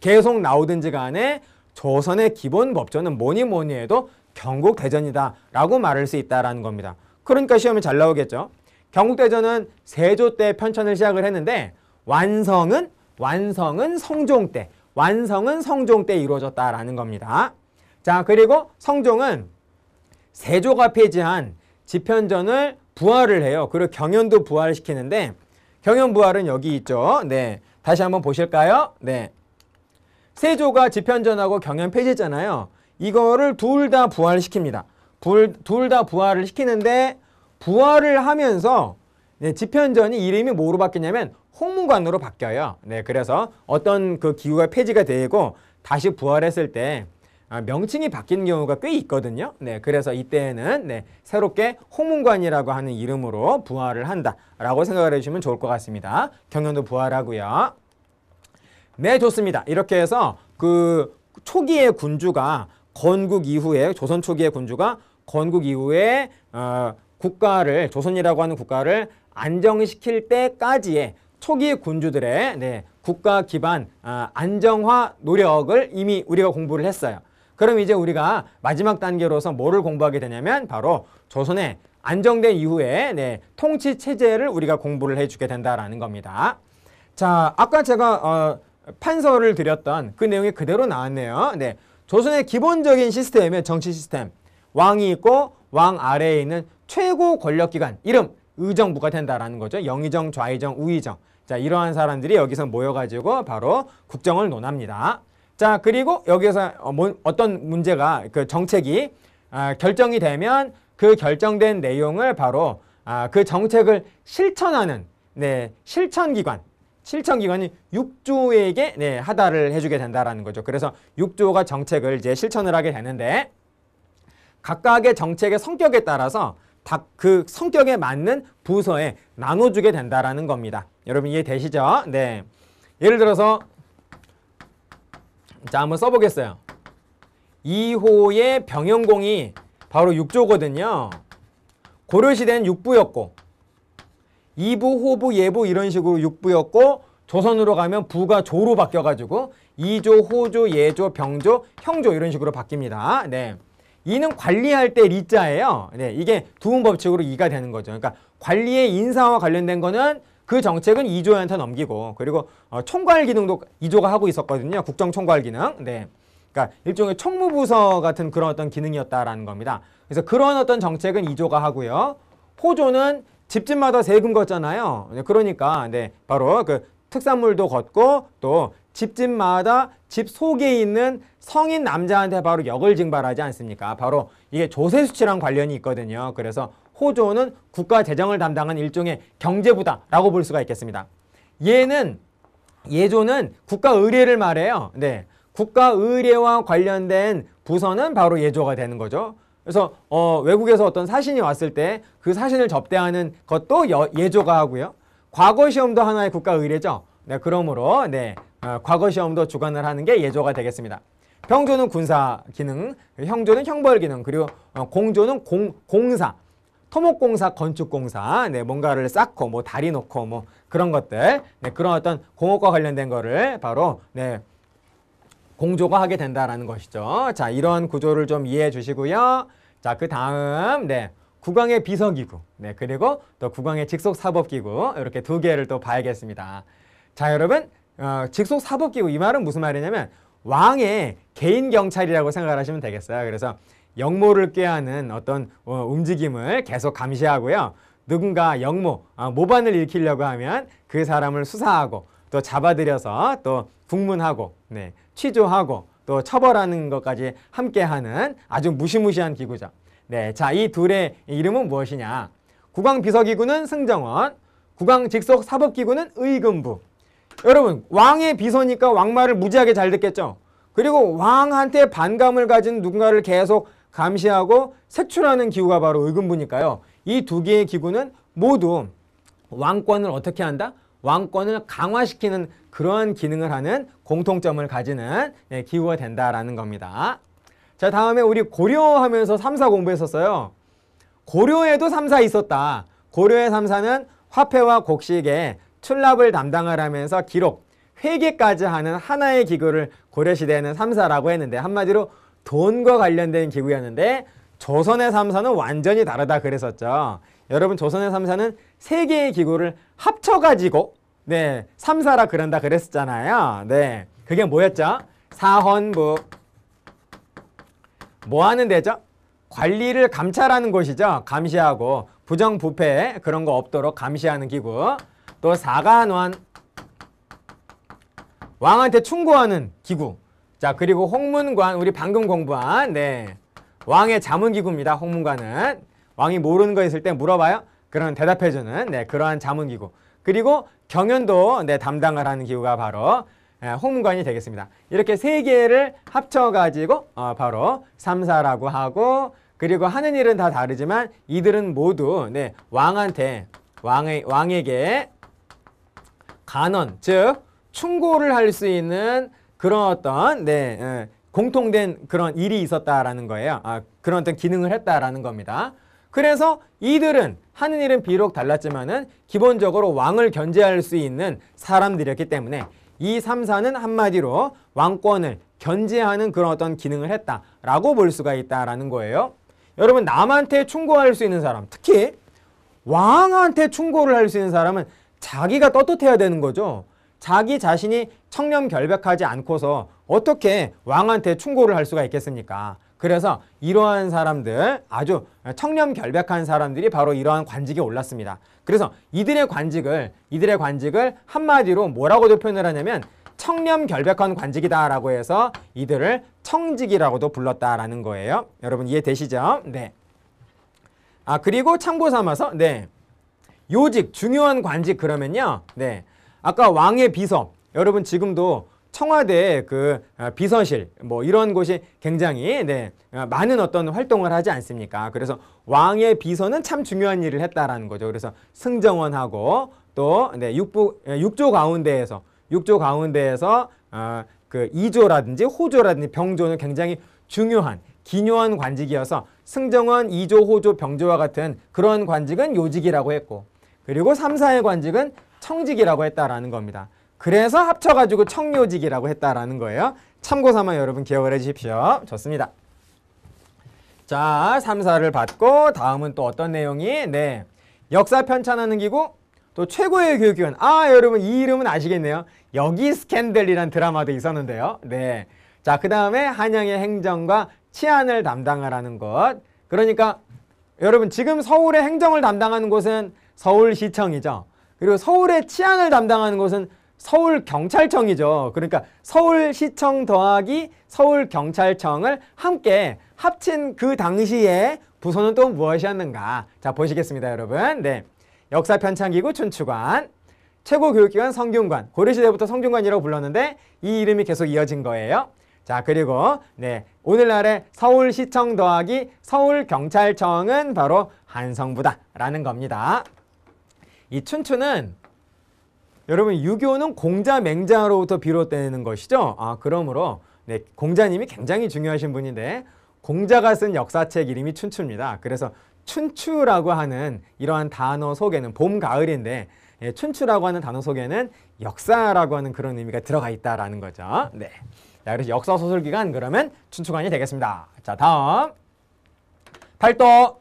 계속 나오든지 간에 조선의 기본 법전은 뭐니 뭐니 해도 경국 대전이다 라고 말할 수 있다는 라 겁니다. 그러니까 시험에 잘 나오겠죠. 경국대전은 세조 때 편찬을 시작을 했는데 완성은 완성은 성종 때 완성은 성종 때 이루어졌다라는 겁니다. 자 그리고 성종은 세조가 폐지한 집현전을 부활을 해요. 그리고 경연도 부활시키는데 경연 부활은 여기 있죠. 네, 다시 한번 보실까요? 네, 세조가 집현전하고 경연 폐지잖아요. 이거를 둘 다 부활시킵니다. 둘 다 부활을 시키는데 부활을 하면서 네, 집현전이 이름이 뭐로 바뀌냐면 홍문관으로 바뀌어요. 네, 그래서 어떤 그 기구가 폐지가 되고 다시 부활했을 때 아, 명칭이 바뀌 경우가 꽤 있거든요. 네, 그래서 이때는 네, 새롭게 홍문관이라고 하는 이름으로 부활을 한다라고 생각을 해주시면 좋을 것 같습니다. 경연도 부활하고요. 네, 좋습니다. 이렇게 해서 그 초기의 군주가 건국 이후에 조선 초기의 군주가 건국 이후에 어, 국가를 조선이라고 하는 국가를 안정시킬 때까지의 초기 군주들의 네, 국가 기반 아, 안정화 노력을 이미 우리가 공부를 했어요. 그럼 이제 우리가 마지막 단계로서 뭐를 공부하게 되냐면 바로 조선의 안정된 이후에 네, 통치 체제를 우리가 공부를 해주게 된다라는 겁니다. 자, 아까 제가 어, 판서를 드렸던 그 내용이 그대로 나왔네요. 네, 조선의 기본적인 시스템의 정치 시스템 왕이 있고 왕 아래에 있는 최고 권력기관 이름 의정부가 된다라는 거죠. 영의정, 좌의정, 우의정. 자 이러한 사람들이 여기서 모여가지고 바로 국정을 논합니다. 자 그리고 여기서 어, 어떤 문제가 그 정책이 아, 결정이 되면 그 결정된 내용을 바로 아, 그 정책을 실천하는 네, 실천기관 실천기관이 6조에게 네, 하달을 해주게 된다라는 거죠. 그래서 6조가 정책을 이제 실천을 하게 되는데 각각의 정책의 성격에 따라서 그 성격에 맞는 부서에 나눠주게 된다라는 겁니다. 여러분 이해되시죠? 네. 예를 들어서 자 한번 써보겠어요. 2호의 병영공이 바로 6조거든요. 고려시대는 6부였고 2부, 호부, 예부 이런 식으로 6부였고 조선으로 가면 부가 조로 바뀌어가지고 2조, 호조, 예조, 병조, 형조 이런 식으로 바뀝니다. 네. 이는 관리할 때 리자예요. 네, 이게 두음 법칙으로 이가 되는 거죠. 그러니까 관리의 인사와 관련된 거는 그 정책은 이조한테 넘기고 그리고 어, 총괄 기능도 이조가 하고 있었거든요. 국정 총괄 기능. 네. 그러니까 일종의 총무부서 같은 그런 어떤 기능이었다라는 겁니다. 그래서 그런 어떤 정책은 이조가 하고요. 호조는 집집마다 세금 걷잖아요. 네, 그러니까 네, 바로 그 특산물도 걷고 또 집집마다 집 속에 있는 성인 남자한테 바로 역을 징발하지 않습니까? 바로 이게 조세 수치랑 관련이 있거든요. 그래서 호조는 국가 재정을 담당한 일종의 경제부다라고 볼 수가 있겠습니다. 얘는 예조는 국가 의례를 말해요. 네. 국가 의례와 관련된 부서는 바로 예조가 되는 거죠. 그래서 어, 외국에서 어떤 사신이 왔을 때 그 사신을 접대하는 것도 여, 예조가 하고요. 과거 시험도 하나의 국가 의례죠. 네, 그러므로 네, 아, 과거 시험도 주관을 하는 게 예조가 되겠습니다. 병조는 군사 기능, 형조는 형벌 기능, 그리고 어, 공조는 공, 공사, 토목공사, 건축공사, 네, 뭔가를 쌓고 뭐 다리 놓고 뭐 그런 것들, 네, 그런 어떤 공업과 관련된 거를 바로 네, 공조가 하게 된다라는 것이죠. 자, 이러한 구조를 좀 이해해 주시고요. 자, 그 다음 네, 국왕의 비서기구, 네, 그리고 또 국왕의 직속사법기구 이렇게 두 개를 또 봐야겠습니다. 자, 여러분 어, 직속 사법기구 이 말은 무슨 말이냐면 왕의 개인 경찰이라고 생각을 하시면 되겠어요. 그래서 역모를 꾀하는 어떤 어, 움직임을 계속 감시하고요. 누군가 역모, 어, 모반을 일으키려고 하면 그 사람을 수사하고 또 잡아들여서 또 국문하고 네, 취조하고 또 처벌하는 것까지 함께하는 아주 무시무시한 기구죠. 네, 자 이 둘의 이름은 무엇이냐? 국왕 비서기구는 승정원, 국왕 직속 사법기구는 의금부, 여러분 왕의 비서니까 왕말을 무지하게 잘 듣겠죠. 그리고 왕한테 반감을 가진 누군가를 계속 감시하고 색출하는 기구가 바로 의금부니까요. 이 두 개의 기구는 모두 왕권을 어떻게 한다? 왕권을 강화시키는 그러한 기능을 하는 공통점을 가지는 예, 기구가 된다라는 겁니다. 자 다음에 우리 고려하면서 3사 공부했었어요. 고려에도 3사 있었다. 고려의 3사는 화폐와 곡식에 출납을 담당하면서 라 기록, 회계까지 하는 하나의 기구를 고려시대에는 삼사라고 했는데 한마디로 돈과 관련된 기구였는데 조선의 삼사는 완전히 다르다 그랬었죠. 여러분 조선의 삼사는 세 개의 기구를 합쳐가지고 네 삼사라 그런다 그랬었잖아요. 네 그게 뭐였죠? 사헌부 뭐 하는 데죠? 관리를 감찰하는 곳이죠. 감시하고 부정부패 그런 거 없도록 감시하는 기구 또 사간원 왕한테 충고하는 기구 자 그리고 홍문관 우리 방금 공부한 네 왕의 자문기구입니다 홍문관은 왕이 모르는 거 있을 때 물어봐요 그런 대답해주는 네 그러한 자문기구 그리고 경연도 네 담당을 하는 기구가 바로 예, 홍문관이 되겠습니다 이렇게 세 개를 합쳐가지고 어, 바로 삼사라고 하고 그리고 하는 일은 다 다르지만 이들은 모두 네 왕한테 왕의, 왕에게 단원, 즉 충고를 할 수 있는 그런 어떤 네 에, 예, 공통된 그런 일이 있었다라는 거예요. 아, 그런 어떤 기능을 했다라는 겁니다. 그래서 이들은 하는 일은 비록 달랐지만은 기본적으로 왕을 견제할 수 있는 사람들이었기 때문에 이 3사는 한마디로 왕권을 견제하는 그런 어떤 기능을 했다라고 볼 수가 있다라는 거예요. 여러분 남한테 충고할 수 있는 사람, 특히 왕한테 충고를 할 수 있는 사람은 자기가 떳떳해야 되는 거죠. 자기 자신이 청렴 결백하지 않고서 어떻게 왕한테 충고를 할 수가 있겠습니까? 그래서 이러한 사람들 아주 청렴 결백한 사람들이 바로 이러한 관직에 올랐습니다. 그래서 이들의 관직을 이들의 관직을 한마디로 뭐라고도 표현을 하냐면 청렴 결백한 관직이다라고 해서 이들을 청직이라고도 불렀다라는 거예요. 여러분 이해되시죠? 네. 아 그리고 참고 삼아서 네. 요직, 중요한 관직 그러면요. 네. 아까 왕의 비서, 여러분 지금도 청와대 그 아, 비서실 뭐 이런 곳이 굉장히 네, 아, 많은 어떤 활동을 하지 않습니까? 그래서 왕의 비서는 참 중요한 일을 했다라는 거죠. 그래서 승정원하고 또 네, 육부 아, 육조 가운데에서 육조 가운데에서 어, 그 이조라든지 호조라든지 병조는 굉장히 중요한 기묘한 관직이어서 승정원, 이조, 호조, 병조와 같은 그런 관직은 요직이라고 했고 그리고 3, 4의 관직은 청직이라고 했다라는 겁니다. 그래서 합쳐가지고 청료직이라고 했다라는 거예요. 참고 삼아 여러분 기억을 해주십시오. 좋습니다. 자, 3, 4를 받고 다음은 또 어떤 내용이? 네, 역사 편찬하는 기구, 또 최고의 교육기관. 아, 여러분 이 이름은 아시겠네요. 여기 스캔들이란 드라마도 있었는데요. 네, 자, 그 다음에 한양의 행정과 치안을 담당하라는 것. 그러니까 여러분 지금 서울의 행정을 담당하는 곳은 서울시청이죠. 그리고 서울의 치안을 담당하는 곳은 서울경찰청이죠. 그러니까 서울시청 더하기 서울경찰청을 함께 합친 그 당시에 부서는 또 무엇이었는가. 자, 보시겠습니다, 여러분. 네. 역사편찬기구 춘추관, 최고교육기관 성균관, 고려시대부터 성균관이라고 불렀는데 이 이름이 계속 이어진 거예요. 자, 그리고 네 오늘날의 서울시청 더하기 서울경찰청은 바로 한성부다라는 겁니다. 이 춘추는 여러분 유교는 공자 맹자로부터 비롯되는 것이죠. 아 그러므로 네, 공자님이 굉장히 중요하신 분인데 공자가 쓴 역사책 이름이 춘추입니다. 그래서 춘추라고 하는 이러한 단어 속에는 봄, 가을인데 예, 춘추라고 하는 단어 속에는 역사라고 하는 그런 의미가 들어가 있다라는 거죠. 네. 자, 그래서 역사 소설 기간 그러면 춘추관이 되겠습니다. 자, 다음. 팔도.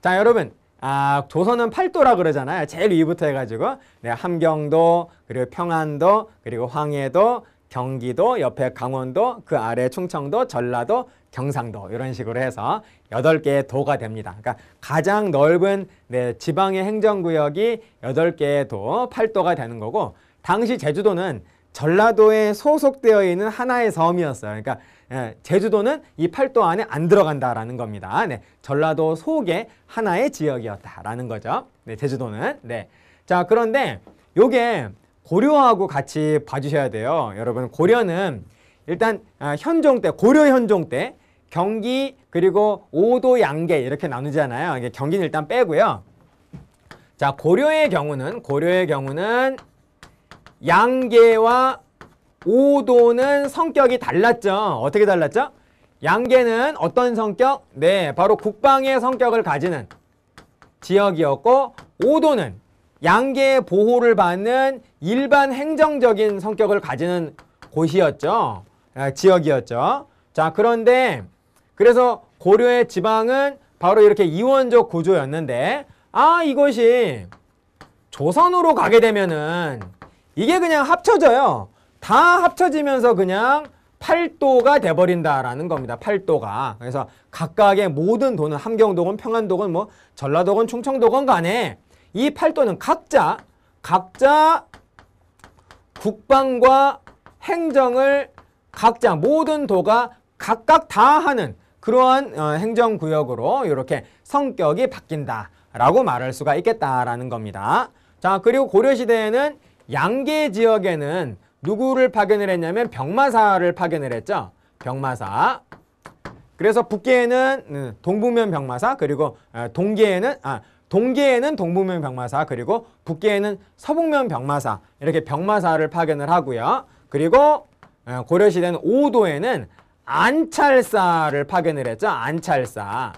자, 여러분. 아, 조선은 팔도라 그러잖아요. 제일 위부터 해가지고 네, 함경도 그리고 평안도 그리고 황해도 경기도 옆에 강원도 그 아래 충청도 전라도 경상도 이런 식으로 해서 여덟 개의 도가 됩니다. 그러니까 가장 넓은 네, 지방의 행정구역이 여덟 개의 도, 팔도가 되는 거고 당시 제주도는 전라도에 소속되어 있는 하나의 섬이었어요. 그러니까 예, 제주도는 이 팔도 안에 안 들어간다라는 겁니다. 네, 전라도 속에 하나의 지역이었다라는 거죠. 네, 제주도는. 네. 자, 그런데 요게 고려하고 같이 봐주셔야 돼요. 여러분, 고려는 일단 아, 현종 때, 고려 현종 때 경기 그리고 오도 양계 이렇게 나누잖아요. 경기는 일단 빼고요. 자, 고려의 경우는 고려의 경우는 양계와 오도는 성격이 달랐죠. 어떻게 달랐죠? 양계는 어떤 성격? 네, 바로 국방의 성격을 가지는 지역이었고 오도는 양계의 보호를 받는 일반 행정적인 성격을 가지는 곳이었죠. 아, 지역이었죠. 자, 그런데 그래서 고려의 지방은 바로 이렇게 이원적 구조였는데 아, 이것이 조선으로 가게 되면은 이게 그냥 합쳐져요. 다 합쳐지면서 그냥 8도가 돼버린다라는 겁니다. 8도가. 그래서 각각의 모든 도는 함경도건 평안도건 뭐 전라도건 충청도건 간에 이 8도는 각자 각자 국방과 행정을 각자 모든 도가 각각 다 하는 그러한 어, 행정구역으로 이렇게 성격이 바뀐다라고 말할 수가 있겠다라는 겁니다. 자 그리고 고려시대에는 양계 지역에는 누구를 파견을 했냐면 병마사를 파견을 했죠. 병마사. 그래서 북계에는 음, 동북면 병마사 그리고 아, 동계에는 아 동계에는 동북면 병마사 그리고 북계에는 서북면 병마사 이렇게 병마사를 파견을 하고요. 그리고 아, 고려시대는 오도에는 안찰사를 파견을 했죠. 안찰사.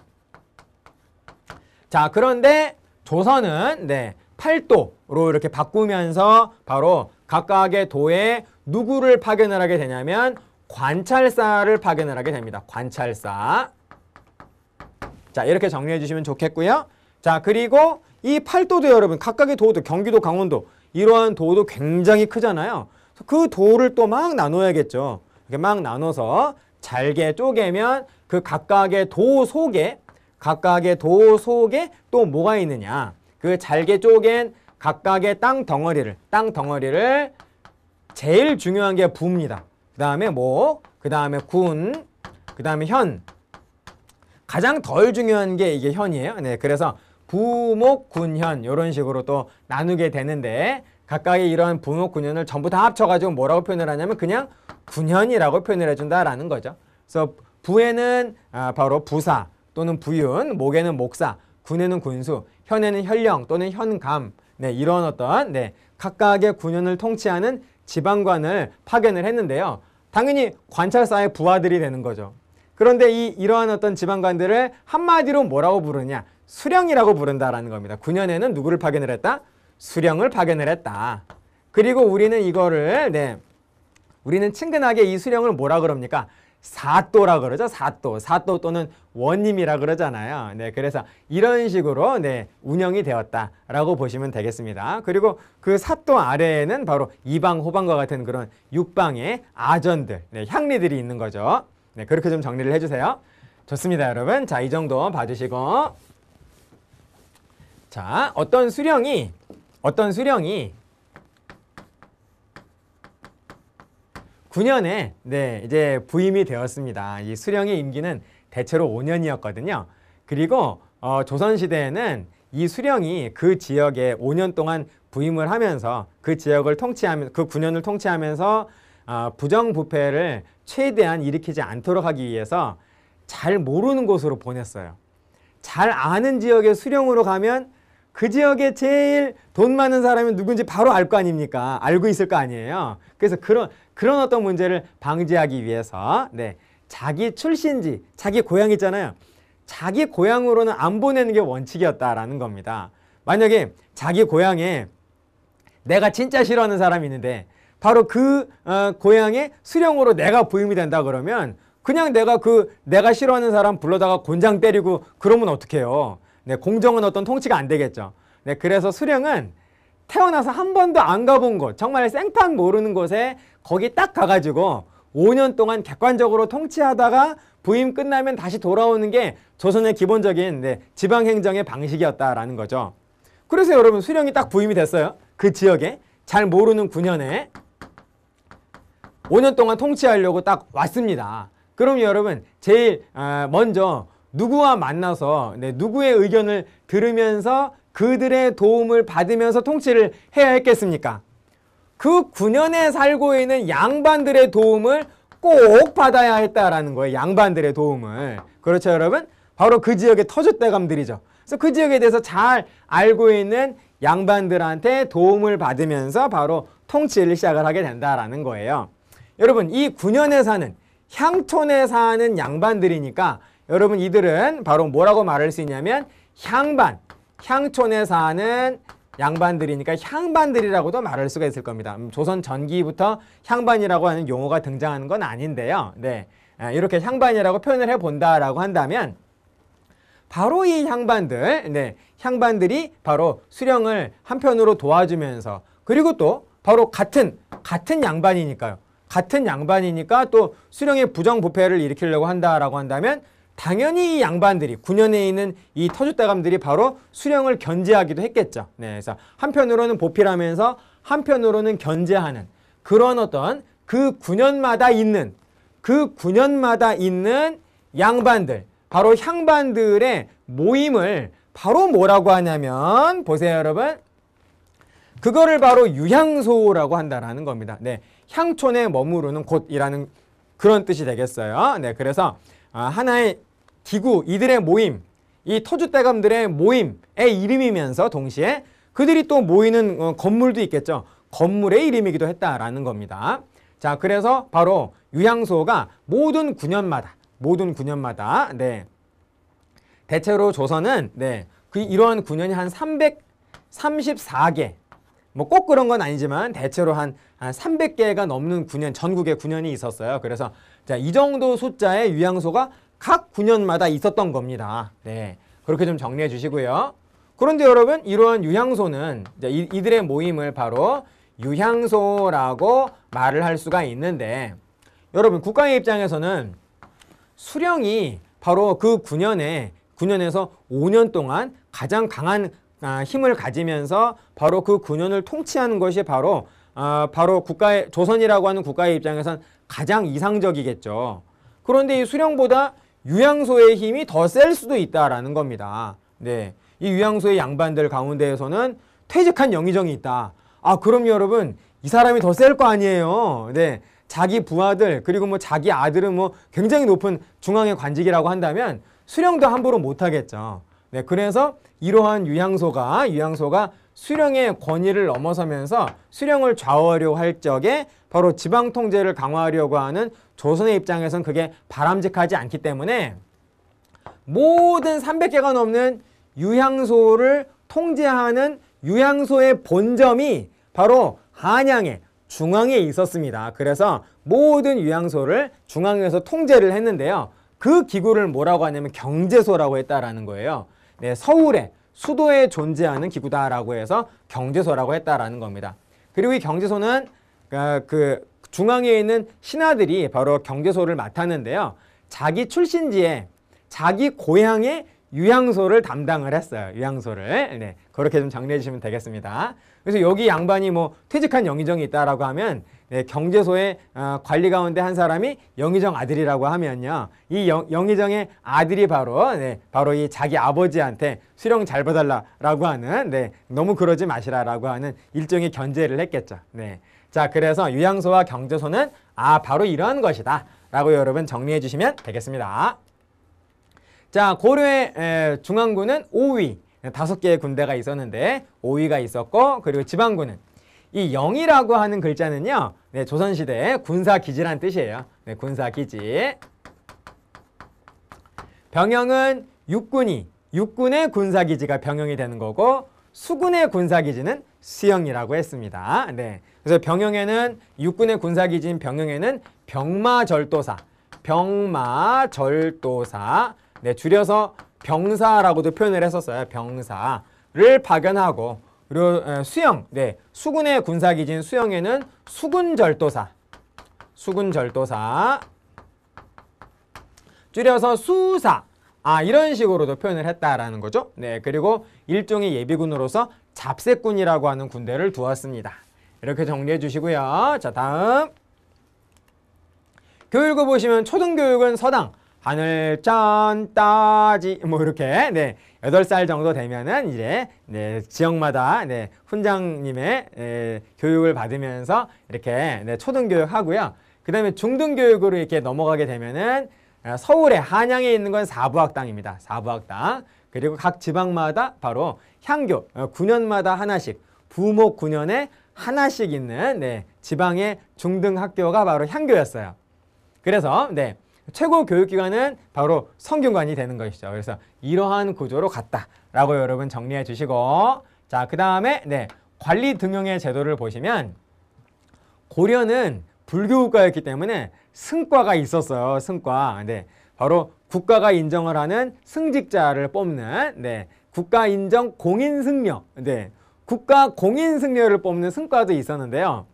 자 그런데 조선은 네 8도로 이렇게 바꾸면서 바로 각각의 도에 누구를 파견을 하게 되냐면 관찰사를 파견을 하게 됩니다. 관찰사. 자, 이렇게 정리해 주시면 좋겠고요. 자, 그리고 이 8도도 여러분 각각의 도도 경기도, 강원도 이러한 도도 굉장히 크잖아요. 그 도를 또 막 나눠야겠죠. 이렇게 막 나눠서 잘게 쪼개면 그 각각의 도 속에 각각의 도 속에 또 뭐가 있느냐. 그 잘게 쪼갠 각각의 땅 덩어리를 땅 덩어리를 제일 중요한 게 부입니다. 그 다음에 뭐, 그 다음에 군, 그 다음에 현. 가장 덜 중요한 게 이게 현이에요. 네, 그래서 부목, 군, 현 이런 식으로 또 나누게 되는데 각각의 이러한 부목, 군, 현을 전부 다 합쳐가지고 뭐라고 표현을 하냐면 그냥 군현이라고 표현을 해준다라는 거죠. 그래서 부에는 아, 바로 부사 또는 부윤, 목에는 목사, 군에는 군수 현에는 현령 또는 현감 네, 이런 어떤 네, 각각의 군현을 통치하는 지방관을 파견을 했는데요. 당연히 관찰사의 부하들이 되는 거죠. 그런데 이 이러한 어떤 지방관들을 한마디로 뭐라고 부르냐? 수령이라고 부른다라는 겁니다. 9년에는 누구를 파견을 했다? 수령을 파견을 했다. 그리고 우리는 이거를 네, 우리는 친근하게 이 수령을 뭐라 그럽니까? 사또라 그러죠. 사또. 사또 또는 원님이라 그러잖아요. 네, 그래서 이런 식으로 네, 운영이 되었다라고 보시면 되겠습니다. 그리고 그 사또 아래에는 바로 이방, 호방과 같은 그런 육방의 아전들, 네, 향리들이 있는 거죠. 네, 그렇게 좀 정리를 해주세요. 좋습니다, 여러분. 자, 이 정도 봐주시고 자, 어떤 수령이 어떤 수령이 2009년에 네, 이제 부임이 되었습니다. 이 수령의 임기는 대체로 5년이었거든요. 그리고 어, 조선시대에는 이 수령이 그 지역에 5년 동안 부임을 하면서 그 지역을 통치하면 그 9년을 통치하면서 어, 부정부패를 최대한 일으키지 않도록 하기 위해서 잘 모르는 곳으로 보냈어요. 잘 아는 지역의 수령으로 가면 그 지역에 제일 돈 많은 사람이 누군지 바로 알 거 아닙니까? 알고 있을 거 아니에요. 그래서 그런 그런 어떤 문제를 방지하기 위해서 네 자기 출신지, 자기 고향 있잖아요. 자기 고향으로는 안 보내는 게 원칙이었다라는 겁니다. 만약에 자기 고향에 내가 진짜 싫어하는 사람이 있는데 바로 그 어, 고향에 수령으로 내가 부임이 된다 그러면 그냥 내가 그 내가 싫어하는 사람 불러다가 곤장 때리고 그러면 어떡해요. 네, 공정은 어떤 통치가 안 되겠죠. 네, 그래서 수령은 태어나서 한 번도 안 가본 곳, 정말 생판 모르는 곳에 거기 딱 가가지고 5년 동안 객관적으로 통치하다가 부임 끝나면 다시 돌아오는 게 조선의 기본적인 네, 지방행정의 방식이었다라는 거죠. 그래서 여러분 수령이 딱 부임이 됐어요. 그 지역에 잘 모르는 9년에 5년 동안 통치하려고 딱 왔습니다. 그럼 여러분 제일 아, 먼저 누구와 만나서 네, 누구의 의견을 들으면서 그들의 도움을 받으면서 통치를 해야 했겠습니까? 그 9년에 살고 있는 양반들의 도움을 꼭 받아야 했다라는 거예요. 양반들의 도움을. 그렇죠, 여러분? 바로 그 지역의 터줏대감들이죠. 그래서 그 지역에 대해서 잘 알고 있는 양반들한테 도움을 받으면서 바로 통치를 시작을 하게 된다라는 거예요. 여러분, 이 9년에 사는 향촌에 사는 양반들이니까 여러분 이들은 바로 뭐라고 말할 수 있냐면 향반, 향촌에 사는 양반들이니까 향반들이라고도 말할 수가 있을 겁니다. 음, 조선 전기부터 향반이라고 하는 용어가 등장하는 건 아닌데요. 네, 아, 이렇게 향반이라고 표현을 해본다라고 한다면 바로 이 향반들, 네, 향반들이 바로 수령을 한편으로 도와주면서 그리고 또 바로 같은 같은 양반이니까요. 같은 양반이니까 또 수령의 부정부패를 일으키려고 한다라고 한다면 당연히 이 양반들이 9년에 있는 이 터줏대감들이 바로 수령을 견제하기도 했겠죠. 네, 그래서 한편으로는 보필하면서 한편으로는 견제하는 그런 어떤 그 9년마다 있는 그 9년마다 있는 양반들 바로 향반들의 모임을 바로 뭐라고 하냐면 보세요 여러분 그거를 바로 유향소라고 한다라는 겁니다. 네, 향촌에 머무르는 곳이라는 그런 뜻이 되겠어요. 네, 그래서 아, 하나의 기구, 이들의 모임, 이 터줏대감들의 모임의 이름이면서 동시에 그들이 또 모이는 어, 건물도 있겠죠. 건물의 이름이기도 했다라는 겁니다. 자, 그래서 바로 유향소가 모든 9년마다, 모든 9년마다, 네. 대체로 조선은, 네. 그 이러한 9년이 한 334개. 뭐 꼭 그런 건 아니지만 대체로 한, 한 300개가 넘는 9년, 전국에 9년이 있었어요. 그래서 자, 이 정도 숫자의 유향소가 각 9년마다 있었던 겁니다. 네. 그렇게 좀 정리해 주시고요. 그런데 여러분 이러한 유향소는 이들의 모임을 바로 유향소라고 말을 할 수가 있는데 여러분 국가의 입장에서는 수령이 바로 그 9년에 9년에서 5년 동안 가장 강한 아, 힘을 가지면서 바로 그 9년을 통치하는 것이 바로 아, 바로 국가의 조선이라고 하는 국가의 입장에선 가장 이상적이겠죠. 그런데 이 수령보다 유양소의 힘이 더 셀 수도 있다라는 겁니다. 네, 이 유양소의 양반들 가운데에서는 퇴직한 영의정이 있다. 아 그럼 여러분 이 사람이 더 셀 거 아니에요. 네, 자기 부하들 그리고 뭐 자기 아들은 뭐 굉장히 높은 중앙의 관직이라고 한다면 수령도 함부로 못하겠죠. 네, 그래서 이러한 유양소가 유양소가 수령의 권위를 넘어서면서 수령을 좌우하려 할 적에 바로 지방통제를 강화하려고 하는 조선의 입장에선 그게 바람직하지 않기 때문에 모든 300개가 넘는 유향소를 통제하는 유향소의 본점이 바로 한양에 중앙에 있었습니다. 그래서 모든 유향소를 중앙에서 통제를 했는데요. 그 기구를 뭐라고 하냐면 경제소라고 했다라는 거예요. 네, 서울에 수도에 존재하는 기구다라고 해서 경제소라고 했다라는 겁니다. 그리고 이 경제소는 어, 그 중앙에 있는 신하들이 바로 경제소를 맡았는데요. 자기 출신지에 자기 고향의 유향소를 담당을 했어요. 유향소를 네. 그렇게 좀 정리해 주시면 되겠습니다. 그래서 여기 양반이 뭐 퇴직한 영의정이 있다라고 하면 네, 경제소의 어, 관리 가운데 한 사람이 영의정 아들이라고 하면요. 이 영, 영의정의 아들이 바로 네, 바로 이 자기 아버지한테 수령 잘 봐달라라고 하는 네, 너무 그러지 마시라라고 하는 일종의 견제를 했겠죠. 네. 자, 그래서 유양소와 경제소는 아, 바로 이런 것이다. 라고 여러분 정리해 주시면 되겠습니다. 자, 고려의 에, 중앙군은 5위, 다섯 개의 군대가 있었는데 5위가 있었고 그리고 지방군은 이영이라고 하는 글자는요. 네, 조선시대 군사기지란 뜻이에요. 네, 군사기지. 병영은 육군이, 육군의 군사기지가 병영이 되는 거고 수군의 군사기지는 수영이라고 했습니다. 네, 그래서 병영에는 육군의 군사기지인 병영에는 병마절도사, 병마절도사, 네, 줄여서 병사라고도 표현을 했었어요. 병사를 파견하고 그리고 수영, 네. 수군의 군사기지인 수영에는 수군절도사, 수군절도사, 줄여서 수사, 아 이런 식으로도 표현을 했다라는 거죠. 네, 그리고 일종의 예비군으로서 잡새군이라고 하는 군대를 두었습니다. 이렇게 정리해 주시고요. 자, 다음. 교육을 보시면 초등교육은 서당, 하늘 짠 따지 뭐 이렇게 네 여덟 살 정도 되면은 이제 네, 지역마다 네, 훈장님의 네, 교육을 받으면서 이렇게 네, 초등교육 하고요. 그 다음에 중등교육으로 이렇게 넘어가게 되면은 어, 서울에 한양에 있는 건 사부학당입니다. 사부학당. 그리고 각 지방마다 바로 향교 9년마다 어, 하나씩 부목 9년에 하나씩 있는 네, 지방의 중등학교가 바로 향교였어요. 그래서 네, 최고 교육기관은 바로 성균관이 되는 것이죠. 그래서 이러한 구조로 갔다라고 여러분 정리해 주시고 자, 그 다음에 네 관리 등용의 제도를 보시면 고려는 불교 국가였기 때문에 승과가 있었어요. 승과. 네. 바로 국가가 인정을 하는 승직자를 뽑는 네. 국가 인정 공인 승려. 네. 국가 공인 승려를 뽑는 승과도 있었는데요.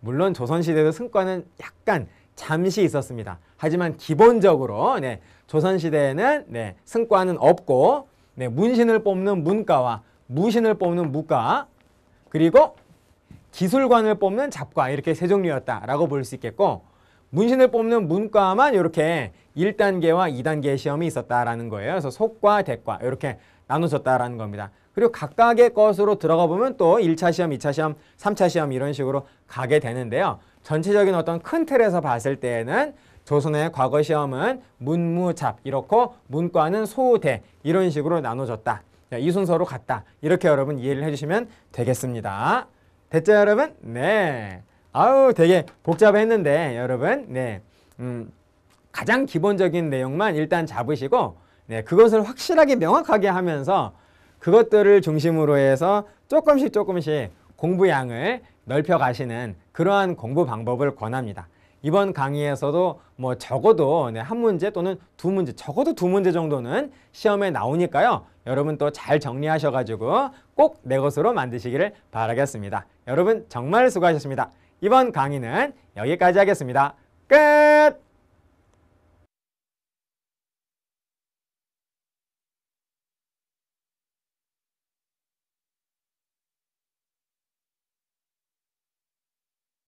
물론 조선시대도 승과는 약간 잠시 있었습니다. 하지만 기본적으로 네, 조선시대에는 네, 승과는 없고 네, 문신을 뽑는 문과와 무신을 뽑는 무과 그리고 기술관을 뽑는 잡과 이렇게 세 종류였다라고 볼 수 있겠고 문신을 뽑는 문과만 이렇게 1단계와 2단계 시험이 있었다라는 거예요. 그래서 속과 대과 이렇게 나눠졌다라는 겁니다. 그리고 각각의 것으로 들어가 보면 또 1차 시험, 2차 시험, 3차 시험 이런 식으로 가게 되는데요. 전체적인 어떤 큰 틀에서 봤을 때에는 조선의 과거 시험은 문무잡 이렇고 문과는 소대 이런 식으로 나눠졌다. 이 순서로 갔다. 이렇게 여러분 이해를 해주시면 되겠습니다. 됐죠 여러분? 네. 아우 되게 복잡했는데 여러분 네 음, 가장 기본적인 내용만 일단 잡으시고 네 그것을 확실하게 명확하게 하면서 그것들을 중심으로 해서 조금씩 조금씩 공부 양을 넓혀 가시는 그러한 공부 방법을 권합니다. 이번 강의에서도 뭐 적어도 네, 한 문제 또는 두 문제, 적어도 두 문제 정도는 시험에 나오니까요. 여러분 또 잘 정리하셔가지고 꼭 내 것으로 만드시기를 바라겠습니다. 여러분 정말 수고하셨습니다. 이번 강의는 여기까지 하겠습니다. 끝!